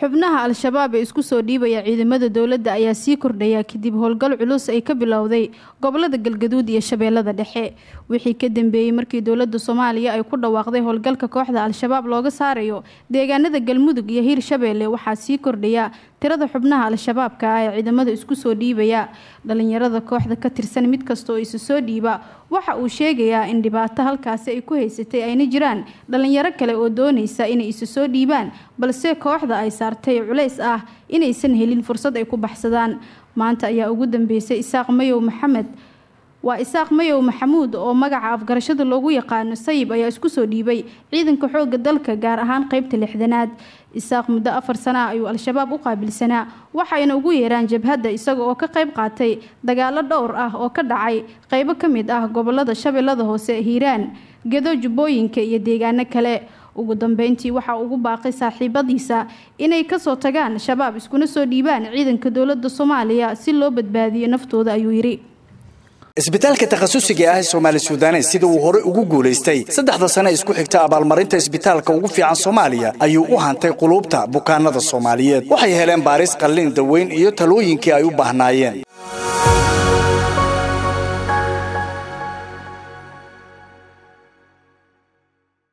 xubnaha al-shabaab ee isku soo dhiibaya ciidamada dowladda ayaa sii kordhaya kadib howlgal culus ay ka bilowday gobolada galgaduud iyo shabeelada dhexe wixii ka dambeeyey markii dowladda soomaaliya ay ku dhawaaqday howlgalka kooxda al-shabaab looga saarayo deegaanada galmudug iyo shabeelle waxaa sii kordhaya tirada xubnaha al-shabaabka ah ee ciidamada isku soo dhiibaya dhalinyarada kooxda ka tirsan mid kasto oo isu soo dhiiba waxa uu sheegayaa in dhibaato halkaasi ay ku haysatay ayna jiraan dhalinyaro kale oo doonaysa inay isu soo dhiibaan balse kooxda ay saartay culays ah inaysan helin fursad ay ku baxsadaan maanta ayaa ugu dambeysay isaaq mayow maxamed waa isaaq mayow maxamuud oo magaca afgarashada loogu yaqaano sayib ayaa isku soo dhiibay ciidanka xooga dalka gaar ahaan qaybta lixdanaad isaaq muddo afar sana ah ayuu al-shabaab u qaabilsanaa waxayna ugu yeeraan jabhada isaga oo ka qayb qaatay dagaalo dhowr ah oo ka dhacay qeybo kamid ah gobolada shabeelada hoose hiiraan gedo jubooyinka iyo deegaano kale ugu dambeyntii waxa ugu baaqay saaxiibadiisa inay kasoo tagaan shabaab iskuna soo dhiibaan ciidanka dowlada soomaaliya si loo badbaadiyo naftooda ayuu yiri isbitaalka takhasusiga ah soomaali suudanes sida uu hore ugu guulaystay saddexda sane isku xigta abaalmarinta isbitaalka ugu fiican soomaaliya ayuu u hantay quluubta bukaanada soomaaliyeed waxay heleen baaris qallin daweyn iyo talooyinkii ay u baahnaayeen